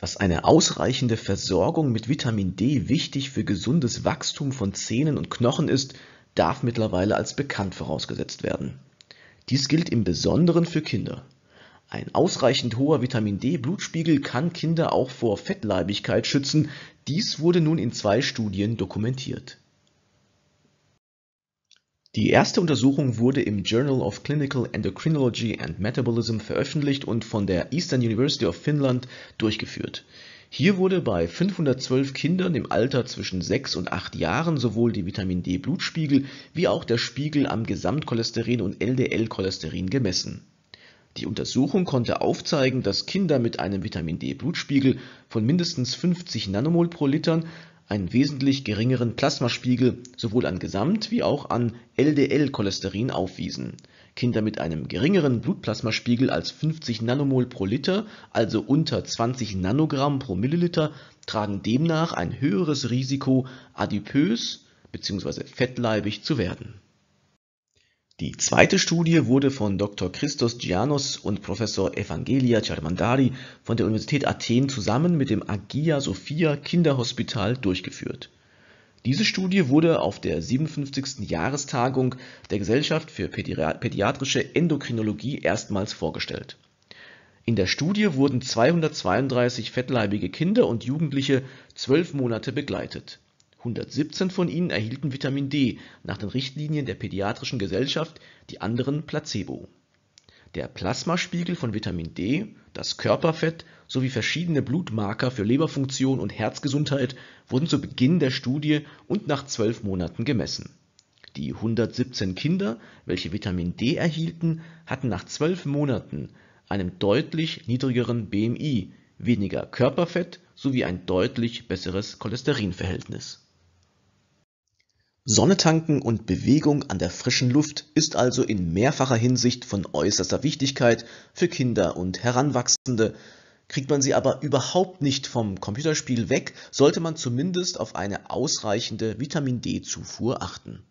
dass eine ausreichende Versorgung mit Vitamin D wichtig für gesundes Wachstum von Zähnen und Knochen ist, darf mittlerweile als bekannt vorausgesetzt werden. Dies gilt im Besonderen für Kinder. Ein ausreichend hoher Vitamin D-Blutspiegel kann Kinder auch vor Fettleibigkeit schützen, dies wurde nun in zwei Studien dokumentiert die erste Untersuchung wurde im Journal of Clinical Endocrinology and Metabolism veröffentlicht und von der Eastern University of Finland durchgeführt. Hier wurde bei 512 Kindern im Alter zwischen 6 und 8 Jahren sowohl die Vitamin-D-Blutspiegel wie auch der Spiegel am Gesamtcholesterin und LDL-Cholesterin gemessen. Die Untersuchung konnte aufzeigen, dass Kinder mit einem Vitamin-D-Blutspiegel von mindestens 50 Nanomol pro Liter einen wesentlich geringeren Plasmaspiegel sowohl an Gesamt wie auch an LDL-Cholesterin aufwiesen, Kinder mit einem geringeren Blutplasmaspiegel als 50 Nanomol pro Liter, also unter 20 Nanogramm pro Milliliter, tragen demnach ein höheres Risiko, adipös bzw. fettleibig zu werden die zweite Studie wurde von Dr. Christos Giannos und Professor Evangelia Cermandari von der Universität Athen zusammen mit dem Agia Sophia Kinderhospital durchgeführt. Diese Studie wurde auf der 57. Jahrestagung der Gesellschaft für pädiatrische Endokrinologie erstmals vorgestellt. In der Studie wurden 232 fettleibige Kinder und Jugendliche zwölf Monate begleitet 117 von ihnen erhielten Vitamin D nach den Richtlinien der Pädiatrischen Gesellschaft, die anderen Placebo. Der Plasmaspiegel von Vitamin D, das Körperfett sowie verschiedene Blutmarker für Leberfunktion und Herzgesundheit wurden zu Beginn der Studie und nach zwölf Monaten gemessen. Die 117 Kinder, welche Vitamin D erhielten, hatten nach zwölf Monaten einen deutlich niedrigeren BMI, weniger Körperfett sowie ein deutlich besseres Cholesterinverhältnis Sonne tanken und Bewegung an der frischen Luft ist also in mehrfacher Hinsicht von äußerster Wichtigkeit für Kinder und Heranwachsende. Kriegt man sie aber überhaupt nicht vom Computerspiel weg, sollte man zumindest auf eine ausreichende Vitamin D-Zufuhr achten